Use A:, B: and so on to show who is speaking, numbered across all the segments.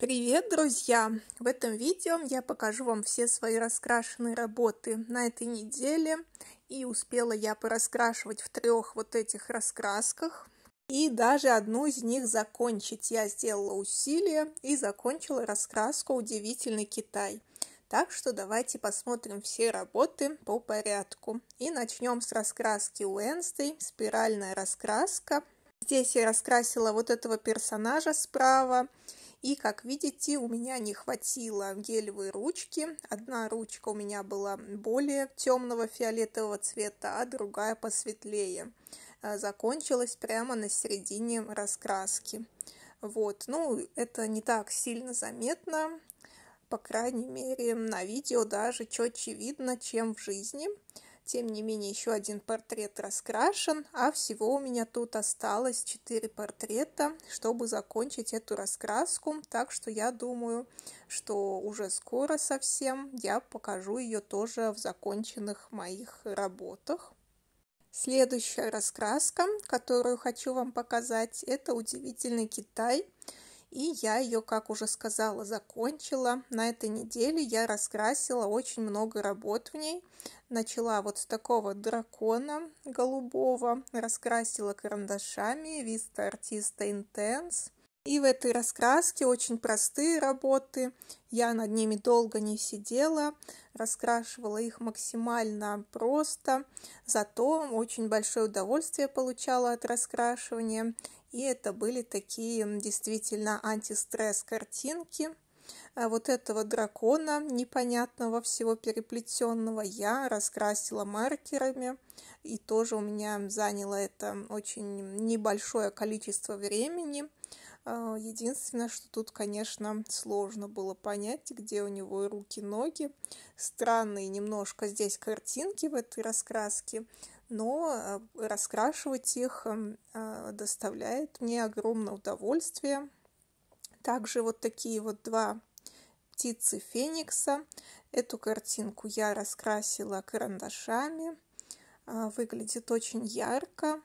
A: Привет, друзья! В этом видео я покажу вам все свои раскрашенные работы на этой неделе. И успела я пораскрашивать в трех вот этих раскрасках. И даже одну из них закончить. Я сделала усилие и закончила раскраску «Удивительный Китай». Так что давайте посмотрим все работы по порядку. И начнем с раскраски Уэнсдей, спиральная раскраска. Здесь я раскрасила вот этого персонажа справа. И, как видите, у меня не хватило гелевой ручки. Одна ручка у меня была более темного фиолетового цвета, а другая посветлее. Э, закончилась прямо на середине раскраски. Вот, ну, это не так сильно заметно, по крайней мере, на видео даже четче видно, чем в жизни. Тем не менее, еще один портрет раскрашен, а всего у меня тут осталось 4 портрета, чтобы закончить эту раскраску. Так что я думаю, что уже скоро совсем я покажу ее тоже в законченных моих работах. Следующая раскраска, которую хочу вам показать, это удивительный Китай – и я ее, как уже сказала, закончила. На этой неделе я раскрасила очень много работ в ней. Начала вот с такого дракона голубого, раскрасила карандашами Vista Artista Intense. И в этой раскраске очень простые работы. Я над ними долго не сидела, раскрашивала их максимально просто. Зато очень большое удовольствие получала от раскрашивания. И это были такие действительно антистресс картинки э, вот этого дракона непонятного всего переплетенного я раскрасила маркерами. И тоже у меня заняло это очень небольшое количество времени. Э, единственное, что тут, конечно, сложно было понять, где у него руки, ноги. Странные немножко здесь картинки в этой раскраске, но а, раскрашивать их эм, а, доставляет мне огромное удовольствие. Также вот такие вот два птицы Феникса. Эту картинку я раскрасила карандашами. А, выглядит очень ярко.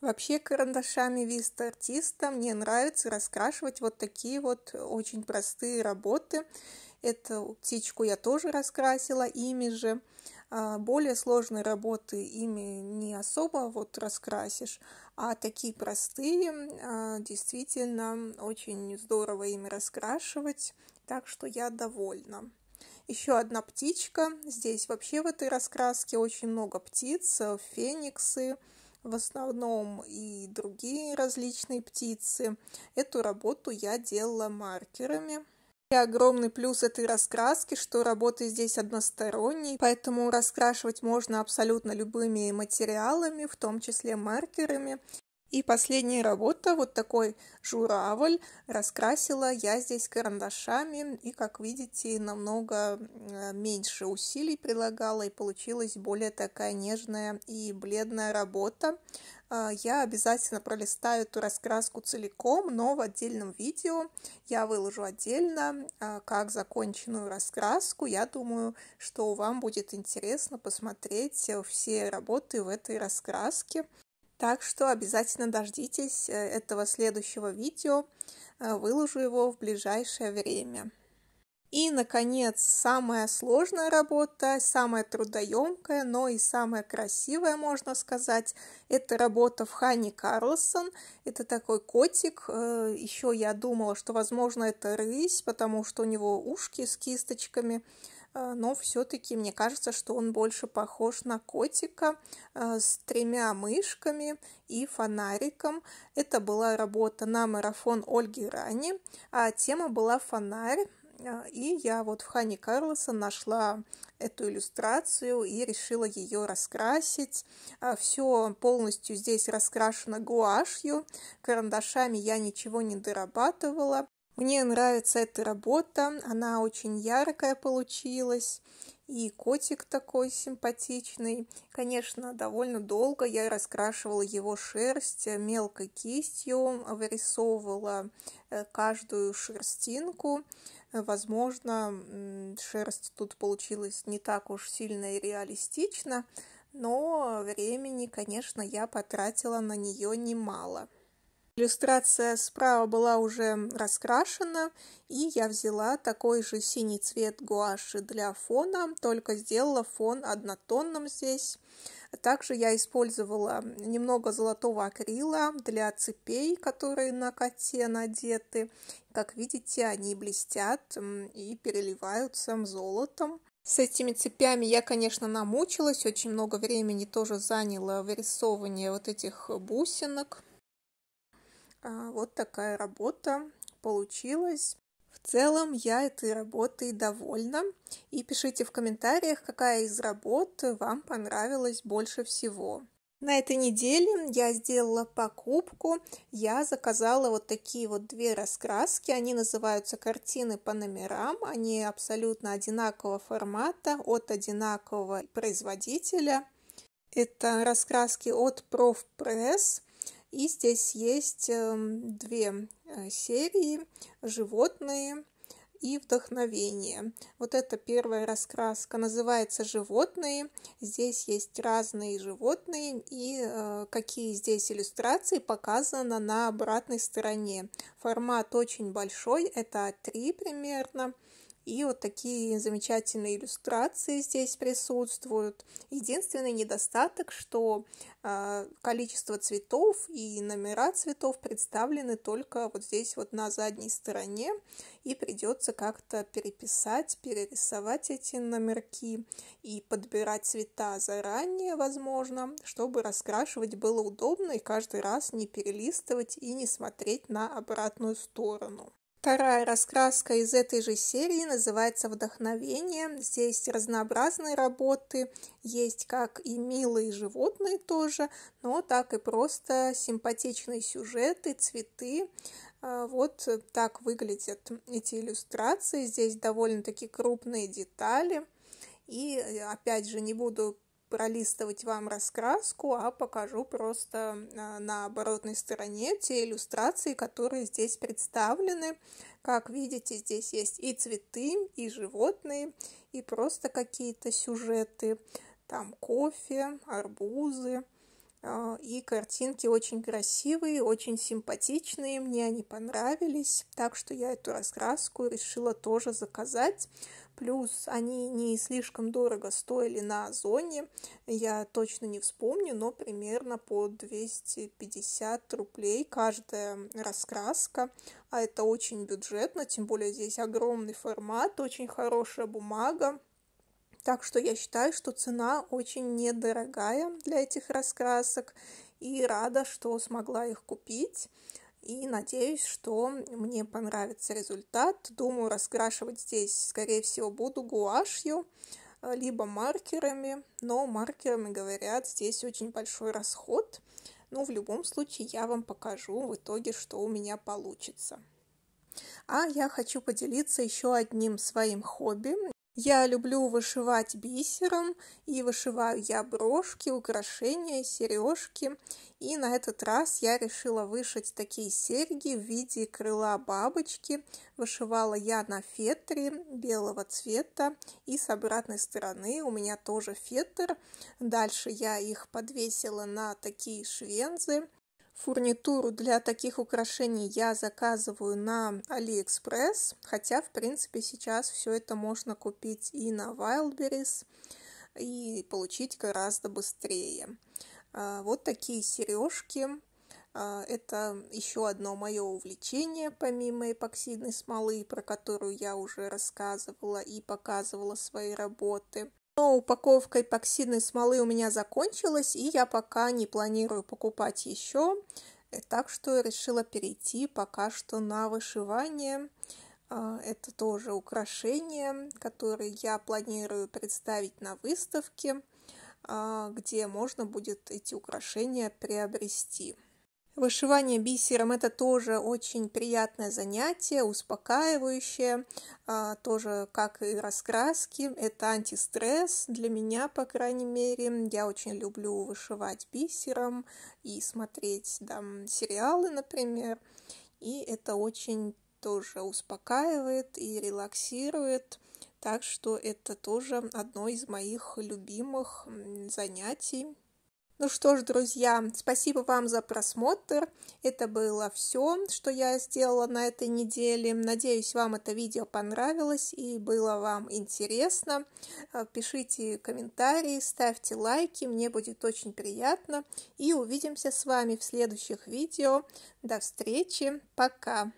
A: Вообще карандашами виста артиста мне нравится раскрашивать вот такие вот очень простые работы. Эту птичку я тоже раскрасила ими же. А, более сложные работы ими не особо вот раскрасишь, а такие простые а, действительно очень здорово ими раскрашивать, так что я довольна. Еще одна птичка. Здесь вообще в этой раскраске очень много птиц, э, фениксы, в основном и другие различные птицы. Эту работу я делала маркерами. И огромный плюс этой раскраски, что работы здесь односторонние, поэтому раскрашивать можно абсолютно любыми материалами, в том числе маркерами. И последняя работа, вот такой журавль, раскрасила я здесь карандашами, и, как видите, намного э, меньше усилий прилагала, и получилась более такая нежная и бледная работа. А, я обязательно пролистаю эту раскраску целиком, но в отдельном видео я выложу отдельно, а, как законченную раскраску. Я думаю, что вам будет интересно посмотреть э, все работы в этой раскраске. Так что обязательно дождитесь э, этого следующего видео. Э, выложу его в ближайшее время. И, наконец, самая сложная работа, самая трудоемкая, но и самая красивая, можно сказать, это работа в Ханни Карлсон. Это такой котик. Э, Еще я думала, что, возможно, это рысь, потому что у него ушки с кисточками э, но все-таки мне кажется, что он больше похож на котика э, с тремя мышками и фонариком. Это была работа на марафон Ольги Рани, а тема была фонарь. А, и я вот в Хане Карлоса нашла эту иллюстрацию и решила ее раскрасить. А, Все полностью здесь раскрашено гуашью, карандашами я ничего не дорабатывала. Мне нравится эта работа, она очень яркая получилась, и котик такой симпатичный. Конечно, довольно долго я раскрашивала его шерсть э, мелкой кистью, вырисовывала э, каждую шерстинку. Возможно, шерсть тут получилась не так уж сильно и реалистично, но времени, конечно, я потратила на нее немало. Иллюстрация справа была уже раскрашена, и я взяла такой же синий цвет гуаши для фона, только сделала фон однотонным здесь. Также я использовала немного золотого акрила для цепей, которые на коте надеты. Как видите, они блестят и переливаются золотом. С этими цепями я, конечно, намучилась, очень много времени тоже заняла вырисовывание вот этих бусинок. А, вот такая работа получилась. В целом я этой работой довольна. И пишите в комментариях, какая из работ вам понравилась больше всего. На этой неделе я сделала покупку. Я заказала вот такие вот две раскраски. Они называются картины по номерам. Они абсолютно одинакового формата от одинакового производителя. Это раскраски от Профпресс. И здесь есть эм, две э, серии «Животные» и вдохновение. Вот эта первая раскраска называется «Животные». Здесь есть разные животные и э, какие здесь иллюстрации показано на обратной стороне. Формат очень большой, это А3 примерно. И вот такие замечательные иллюстрации здесь присутствуют. Единственный недостаток, что а, количество цветов и номера цветов представлены только вот здесь вот на задней стороне. И придется как-то переписать, перерисовать эти номерки и подбирать цвета заранее, возможно, чтобы раскрашивать было удобно и каждый раз не перелистывать и не смотреть на обратную сторону. Вторая раскраска из этой же серии называется «Вдохновение». Здесь разнообразные работы, есть как и милые животные тоже, но так и просто симпатичные сюжеты, цветы. А, вот так выглядят эти иллюстрации. Здесь довольно-таки крупные детали. И э, опять же, не буду пролистывать вам раскраску, а покажу просто а, на оборотной стороне те иллюстрации, которые здесь представлены. Как видите, здесь есть и цветы, и животные, и просто какие-то сюжеты. Там кофе, арбузы. А, и картинки очень красивые, очень симпатичные, мне они понравились, так что я эту раскраску решила тоже заказать. Плюс они не слишком дорого стоили на Озоне, я точно не вспомню, но примерно по 250 рублей каждая раскраска, а это очень бюджетно, тем более здесь огромный формат, очень хорошая бумага, так что я считаю, что цена очень недорогая для этих раскрасок и рада, что смогла их купить. И надеюсь, что мне понравится результат. Думаю, раскрашивать здесь, скорее всего, буду гуашью, э, либо маркерами. Но маркерами, говорят, здесь очень большой расход. Но ну, в любом случае я вам покажу в итоге, что у меня получится. А я хочу поделиться еще одним своим хобби. Я люблю вышивать бисером и вышиваю я брошки, украшения, сережки. И на этот раз я решила вышить такие серьги в виде крыла бабочки. Вышивала я на фетре белого цвета и с обратной стороны у меня тоже фетр. Дальше я их подвесила на такие швензы Фурнитуру для таких украшений я заказываю на AliExpress, хотя, в принципе, сейчас все это можно купить и на Wildberries и получить гораздо быстрее. А, вот такие сережки. А, это еще одно мое увлечение, помимо эпоксидной смолы, про которую я уже рассказывала и показывала свои работы. Но упаковка эпоксидной смолы у меня закончилась, и я пока не планирую покупать еще. Э, так что решила перейти пока что на вышивание. А, это тоже украшение, которое я планирую представить на выставке, а, где можно будет эти украшения приобрести. Вышивание бисером это тоже очень приятное занятие, успокаивающее, а, тоже как и раскраски. Это антистресс для меня, по крайней мере. Я очень люблю вышивать бисером и смотреть там сериалы, например. И это очень тоже успокаивает и релаксирует. Так что это тоже одно из моих любимых занятий ну что ж, друзья, спасибо вам за просмотр. Это было все, что я сделала на этой неделе. Надеюсь, вам это видео понравилось и было вам интересно. Э, пишите комментарии, ставьте лайки, мне будет очень приятно. И увидимся с вами в следующих видео. До встречи, пока!